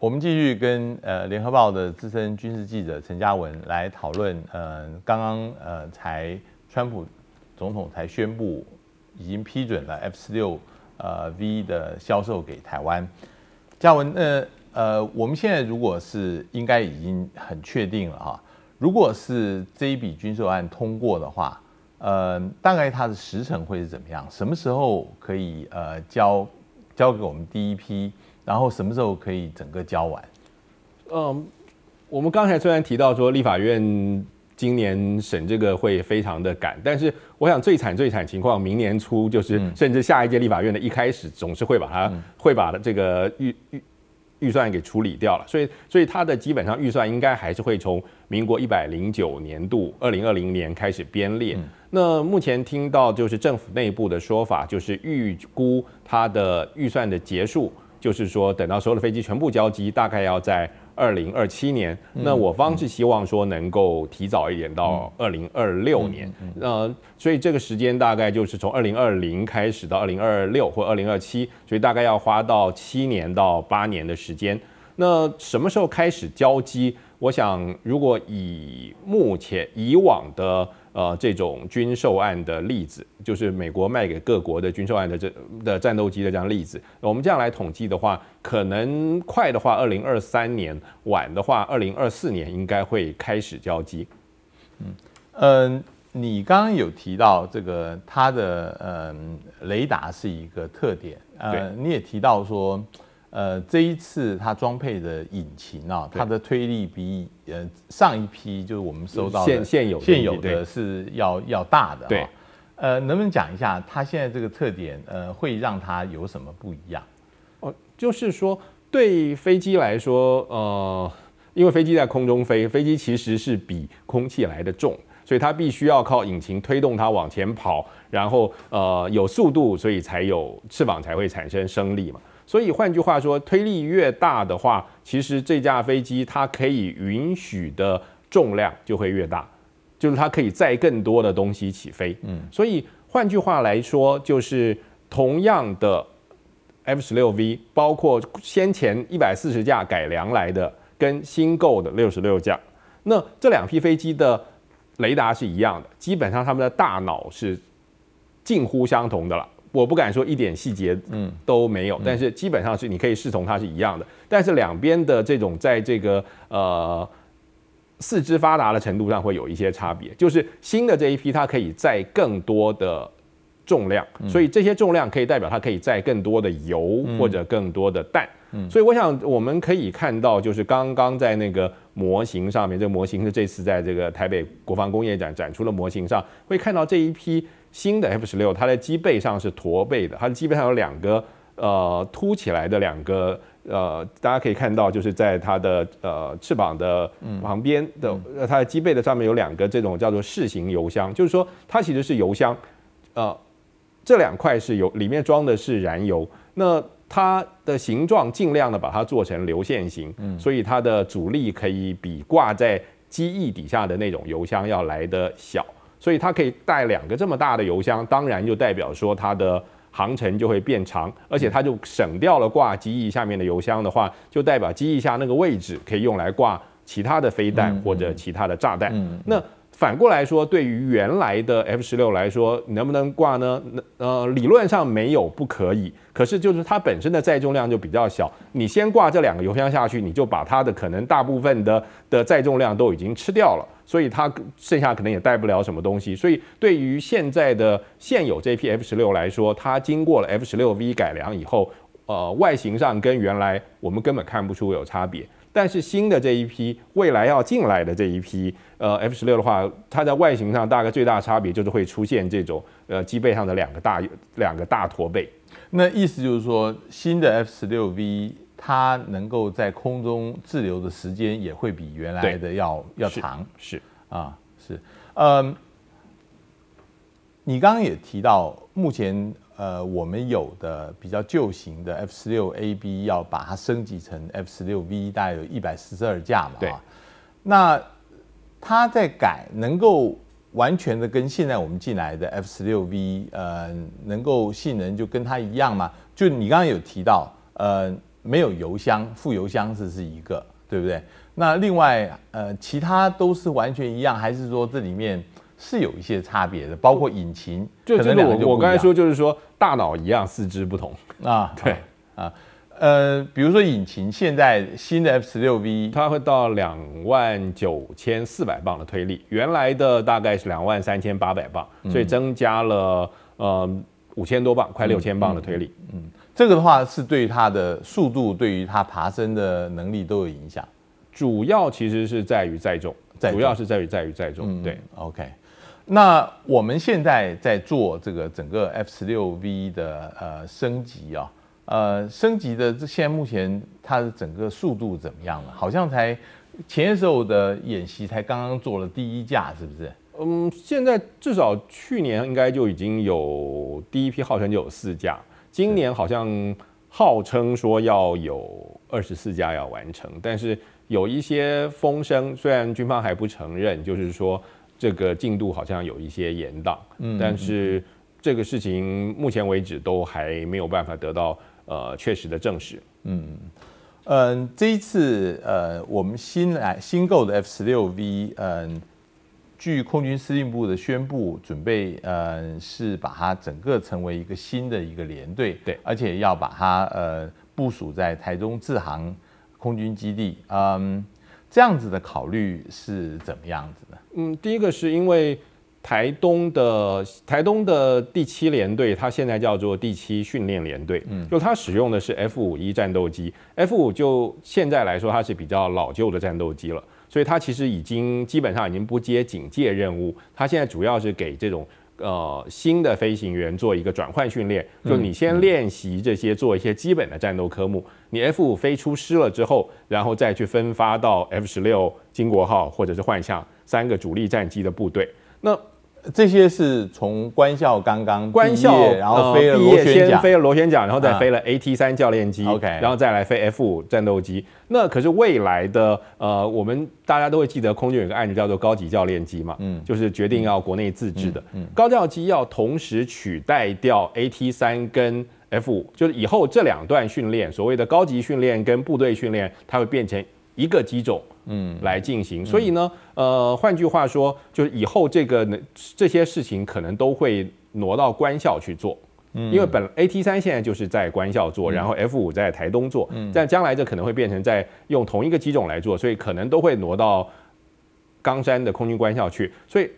我们继续跟呃联合报的资深军事记者陈嘉文来讨论，呃，刚刚呃才川普总统才宣布已经批准了 F 十六呃 V 的销售给台湾。嘉文，那呃我们现在如果是应该已经很确定了哈，如果是这一笔军售案通过的话，呃，大概它的时程会是怎么样？什么时候可以呃交交给我们第一批？然后什么时候可以整个交完？嗯，我们刚才虽然提到说立法院今年审这个会非常的赶，但是我想最惨最惨情况，明年初就是甚至下一届立法院的一开始，总是会把它会把这个预预预算给处理掉了。所以所以它的基本上预算应该还是会从民国一百零九年度二零二零年开始编列。那目前听到就是政府内部的说法，就是预估它的预算的结束。就是说，等到所有的飞机全部交机，大概要在二零二七年。那我方是希望说能够提早一点到二零二六年。呃，所以这个时间大概就是从二零二零开始到二零二六或二零二七，所以大概要花到七年到八年的时间。那什么时候开始交机？我想，如果以目前以往的。呃，这种军售案的例子，就是美国卖给各国的军售案的这的战斗机的这样例子。我们这样来统计的话，可能快的话，二零二三年；晚的话，二零二四年应该会开始交机。嗯嗯，你刚刚有提到这个，它的嗯雷达是一个特点。呃，你也提到说。呃，这一次它装配的引擎啊，它的推力比呃上一批就是我们收到现现有现有的是要要大的。对。呃，能不能讲一下它现在这个特点？呃，会让它有什么不一样？哦，就是说对飞机来说，呃，因为飞机在空中飞，飞机其实是比空气来的重，所以它必须要靠引擎推动它往前跑，然后呃有速度，所以才有翅膀才会产生升力嘛。所以换句话说，推力越大的话，其实这架飞机它可以允许的重量就会越大，就是它可以载更多的东西起飞。嗯，所以换句话来说，就是同样的 f 十六 v 包括先前一百四十架改良来的，跟新购的六十六架，那这两批飞机的雷达是一样的，基本上它们的大脑是近乎相同的了。我不敢说一点细节嗯都没有，但是基本上是你可以视同它是一样的。但是两边的这种在这个呃四肢发达的程度上会有一些差别，就是新的这一批它可以载更多的重量，所以这些重量可以代表它可以载更多的油或者更多的蛋。所以我想我们可以看到，就是刚刚在那个模型上面，这个模型是这次在这个台北国防工业展展出的模型上，会看到这一批。新的 F 十六，它的机背上是驼背的，它的机背上有两个呃凸起来的两个呃，大家可以看到，就是在它的呃翅膀的旁边的它的机背的上面有两个这种叫做“式型”油箱，就是说它其实是油箱，呃，这两块是油，里面装的是燃油，那它的形状尽量的把它做成流线型，嗯，所以它的阻力可以比挂在机翼底下的那种油箱要来的小。所以它可以带两个这么大的油箱，当然就代表说它的航程就会变长，而且它就省掉了挂机翼下面的油箱的话，就代表机翼下那个位置可以用来挂其他的飞弹或者其他的炸弹。那。反过来说，对于原来的 F 十六来说，能不能挂呢？能，呃，理论上没有不可以。可是就是它本身的载重量就比较小，你先挂这两个油箱下去，你就把它的可能大部分的的载重量都已经吃掉了，所以它剩下可能也带不了什么东西。所以对于现在的现有这批 F 十六来说，它经过了 F 十六 V 改良以后，呃，外形上跟原来我们根本看不出有差别。但是新的这一批未来要进来的这一批，呃，F 十六的话，它在外形上大概最大差别就是会出现这种，呃，机背上的两个大两个大驼背。那意思就是说，新的 F 十六 V 它能够在空中滞留的时间也会比原来的要要长。是啊，是，嗯，你刚刚也提到目前。呃，我们有的比较旧型的 F 十六 AB 要把它升级成 F 十六 V，大概有一百四十二架嘛。对。那它在改，能够完全的跟现在我们进来的 F 十六 V，呃，能够性能就跟它一样嘛？就你刚刚有提到，呃，没有油箱，副油箱是是一个，对不对？那另外，呃，其他都是完全一样，还是说这里面？是有一些差别的，包括引擎，就真的，我我刚才说就是说大脑一样，四肢不同啊，对啊，呃，比如说引擎，现在新的 F 十六 V 它会到两万九千四百磅的推力，原来的大概是两万三千八百磅，所以增加了呃五千多磅，快六千磅的推力，嗯，这个的话是对它的速度，对于它爬升的能力都有影响，主要其实是在于载重，主要是在于在于载重，对，OK。那我们现在在做这个整个 F 十六 V 的呃升级啊，呃，升级的现在目前它的整个速度怎么样了？好像才前一时候的演习才刚刚做了第一架，是不是？嗯，现在至少去年应该就已经有第一批号称就有四架，今年好像号称说要有二十四架要完成，但是有一些风声，虽然军方还不承认，就是说。这个进度好像有一些延宕，嗯，但是这个事情目前为止都还没有办法得到呃确实的证实，嗯，嗯，这一次呃我们新来新购的 F 十六 V，嗯，据空军司令部的宣布，准备呃是把它整个成为一个新的一个连队，对，而且要把它呃部署在台中自航空军基地，嗯。这样子的考虑是怎么样子的？嗯，第一个是因为台东的台东的第七联队，它现在叫做第七训练联队，嗯，就它使用的是 F 五一战斗机，F 五就现在来说它是比较老旧的战斗机了，所以它其实已经基本上已经不接警戒任务，它现在主要是给这种。呃，新的飞行员做一个转换训练，就你先练习这些做一些基本的战斗科目，你 F 五飞出师了之后，然后再去分发到 F 十六、金国号或者是幻象三个主力战机的部队。那。这些是从官校刚刚官校，然后飞了螺旋桨，然后再飞了 AT 三教练机，然后再来飞 F 五战斗机。那可是未来的，呃，我们大家都会记得，空军有一个案子叫做高级教练机嘛，嗯，就是决定要国内自制的。嗯，高教机要同时取代掉 AT 三跟 F 五，就是以后这两段训练，所谓的高级训练跟部队训练，它会变成。一个机种，嗯，来进行，所以呢，呃，换句话说，就是以后这个这些事情可能都会挪到官校去做，嗯，因为本 A T 三现在就是在官校做，然后 F 五在台东做，嗯，将来这可能会变成在用同一个机种来做，所以可能都会挪到冈山的空军官校去，所以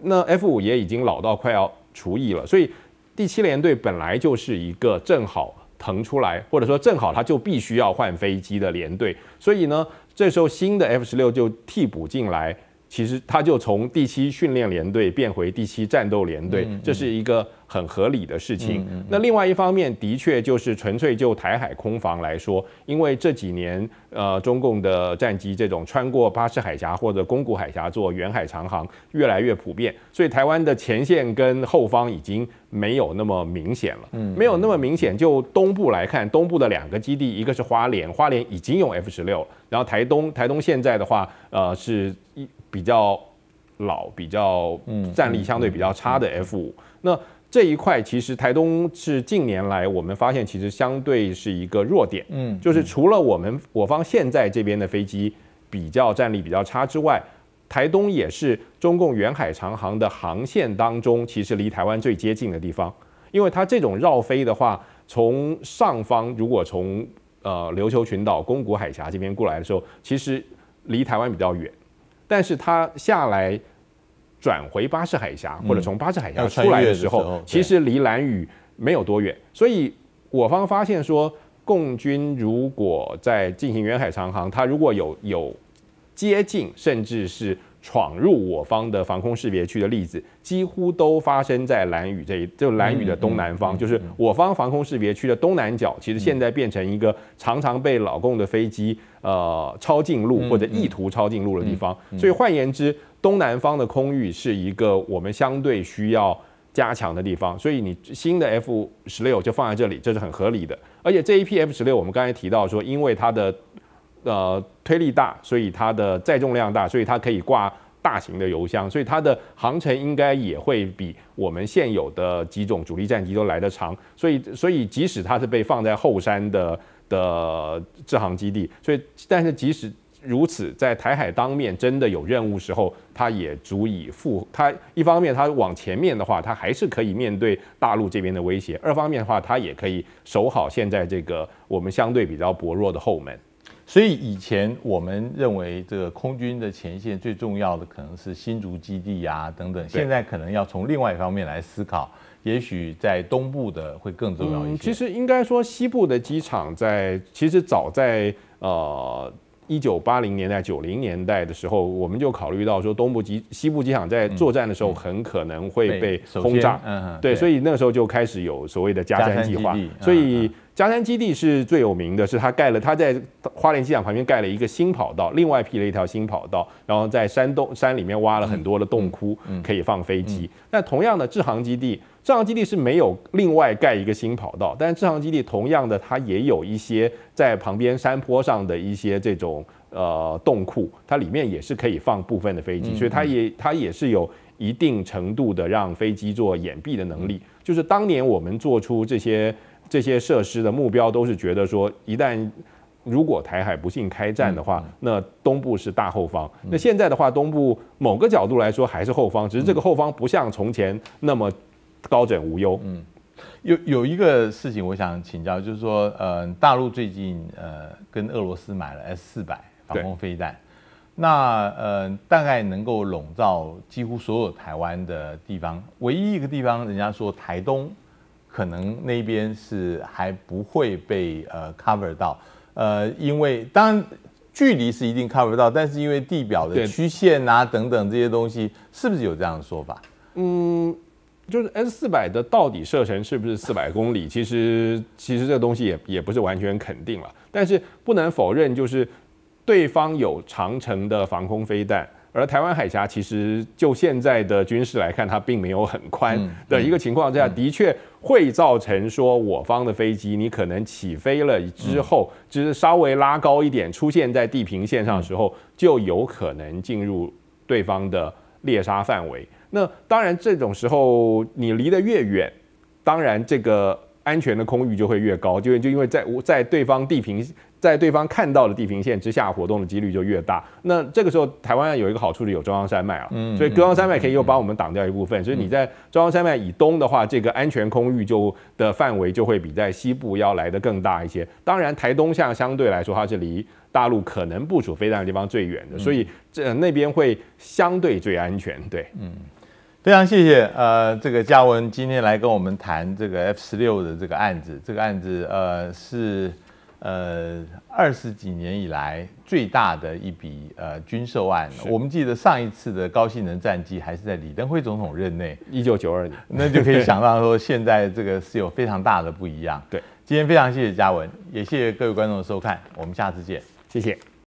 那 F 五也已经老到快要除役了，所以第七联队本来就是一个正好腾出来，或者说正好它就必须要换飞机的联队，所以呢。这时候，新的 F 十六就替补进来。其实他就从第七训练连队变回第七战斗连队，这是一个很合理的事情。那另外一方面，的确就是纯粹就台海空防来说，因为这几年呃中共的战机这种穿过巴士海峡或者宫古海峡做远海长航越来越普遍，所以台湾的前线跟后方已经没有那么明显了。嗯，没有那么明显。就东部来看，东部的两个基地，一个是花莲，花莲已经有 F 十六，然后台东，台东现在的话，呃是。一比较老、比较战力相对比较差的 F 五，那这一块其实台东是近年来我们发现其实相对是一个弱点，嗯，就是除了我们我方现在这边的飞机比较战力比较差之外，台东也是中共远海长航的航线当中其实离台湾最接近的地方，因为它这种绕飞的话，从上方如果从呃琉球群岛宫古海峡这边过来的时候，其实离台湾比较远。但是它下来转回巴士海峡，或者从巴士海峡出来的时候，其实离蓝屿没有多远，所以我方发现说，共军如果在进行远海长航，它如果有有接近，甚至是。闯入我方的防空识别区的例子，几乎都发生在蓝雨。这一就蓝雨的东南方，就是我方防空识别区的东南角。其实现在变成一个常常被老共的飞机呃超近路或者意图超近路的地方。所以换言之，东南方的空域是一个我们相对需要加强的地方。所以你新的 F 十六就放在这里，这是很合理的。而且这一批 F 十六，我们刚才提到说，因为它的。呃，推力大，所以它的载重量大，所以它可以挂大型的油箱，所以它的航程应该也会比我们现有的几种主力战机都来得长。所以，所以即使它是被放在后山的的制航基地，所以但是即使如此，在台海当面真的有任务时候，它也足以负。它一方面它往前面的话，它还是可以面对大陆这边的威胁；二方面的话，它也可以守好现在这个我们相对比较薄弱的后门。所以以前我们认为这个空军的前线最重要的可能是新竹基地啊等等，现在可能要从另外一方面来思考，也许在东部的会更重要一些。其实应该说西部的机场在其实早在呃一九八零年代九零年代的时候，我们就考虑到说东部机西部机场在作战的时候很可能会被轰炸，对，所以那个时候就开始有所谓的加山计划，所以。加山基地是最有名的是，他盖了他在花莲机场旁边盖了一个新跑道，另外辟了一条新跑道，然后在山洞山里面挖了很多的洞窟，可以放飞机。那同样的，智航基地，智航基地是没有另外盖一个新跑道，但是智航基地同样的，它也有一些在旁边山坡上的一些这种呃洞窟，它里面也是可以放部分的飞机，所以它也它也是有一定程度的让飞机做掩蔽的能力。就是当年我们做出这些。这些设施的目标都是觉得说，一旦如果台海不幸开战的话，那东部是大后方。那现在的话，东部某个角度来说还是后方，只是这个后方不像从前那么高枕无忧。嗯，有有一个事情我想请教，就是说，呃，大陆最近呃跟俄罗斯买了 S 四百防空飞弹，那呃大概能够笼罩几乎所有台湾的地方，唯一一个地方人家说台东。可能那边是还不会被呃 cover 到，呃，因为当然距离是一定 cover 到，但是因为地表的曲线啊等等这些东西，是不是有这样的说法？嗯，就是 S 四百的到底射程是不是四百公里？其实其实这东西也也不是完全肯定了，但是不能否认，就是对方有长城的防空飞弹。而台湾海峡其实就现在的军事来看，它并没有很宽的一个情况下，的确会造成说我方的飞机，你可能起飞了之后，只是稍微拉高一点，出现在地平线上的时候，就有可能进入对方的猎杀范围。那当然，这种时候你离得越远，当然这个。安全的空域就会越高，就就因为在在对方地平，在对方看到的地平线之下活动的几率就越大。那这个时候，台湾有一个好处就是有中央山脉啊，所以中央山脉可以又帮我们挡掉一部分。所以你在中央山脉以东的话，这个安全空域就的范围就会比在西部要来的更大一些。当然，台东向相对来说，它是离大陆可能部署飞弹的地方最远的，所以这那边会相对最安全。对，嗯。非常谢谢，呃，这个嘉文今天来跟我们谈这个 F 十六的这个案子，这个案子，呃，是，呃，二十几年以来最大的一笔呃军售案。我们记得上一次的高性能战机还是在李登辉总统任内，一九九二年，那就可以想到说现在这个是有非常大的不一样。对，今天非常谢谢嘉文，也谢谢各位观众的收看，我们下次见，谢谢。